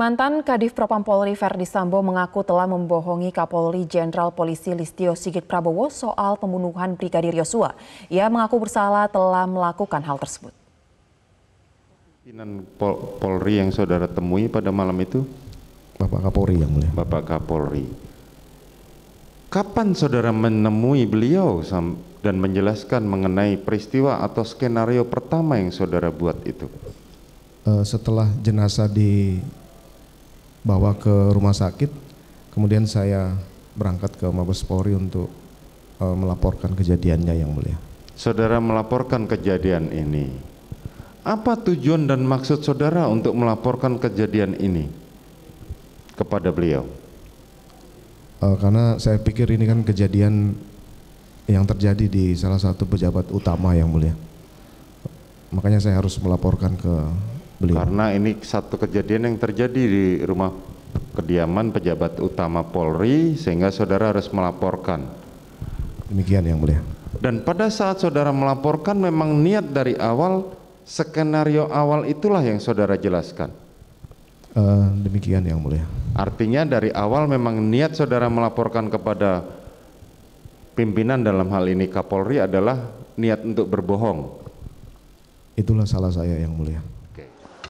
Mantan Kadif Propam Polri Verdi Sambo mengaku telah membohongi Kapolri Jenderal Polisi Listio Sigit Prabowo soal pembunuhan Brigadir Yosua. Ia mengaku bersalah telah melakukan hal tersebut. Pimpinan Pol Polri yang saudara temui pada malam itu? Bapak Kapolri yang mulia. Bapak Kapolri. Kapan saudara menemui beliau dan menjelaskan mengenai peristiwa atau skenario pertama yang saudara buat itu? Uh, setelah jenazah di bawa ke rumah sakit. Kemudian saya berangkat ke Mabes Polri untuk uh, melaporkan kejadiannya yang mulia. Saudara melaporkan kejadian ini. Apa tujuan dan maksud saudara untuk melaporkan kejadian ini kepada beliau? uh, karena saya pikir ini kan kejadian yang terjadi di salah satu pejabat utama yang mulia. Makanya saya harus melaporkan ke beliau? Karena ini satu kejadian yang terjadi di rumah kediaman pejabat utama Polri sehingga saudara harus melaporkan. Demikian yang mulia. Dan pada saat saudara melaporkan memang niat dari awal skenario awal itulah yang saudara jelaskan. Uh, demikian yang mulia. Artinya dari awal memang niat saudara melaporkan kepada pimpinan dalam hal ini Kapolri adalah niat untuk berbohong. Itulah salah saya yang mulia.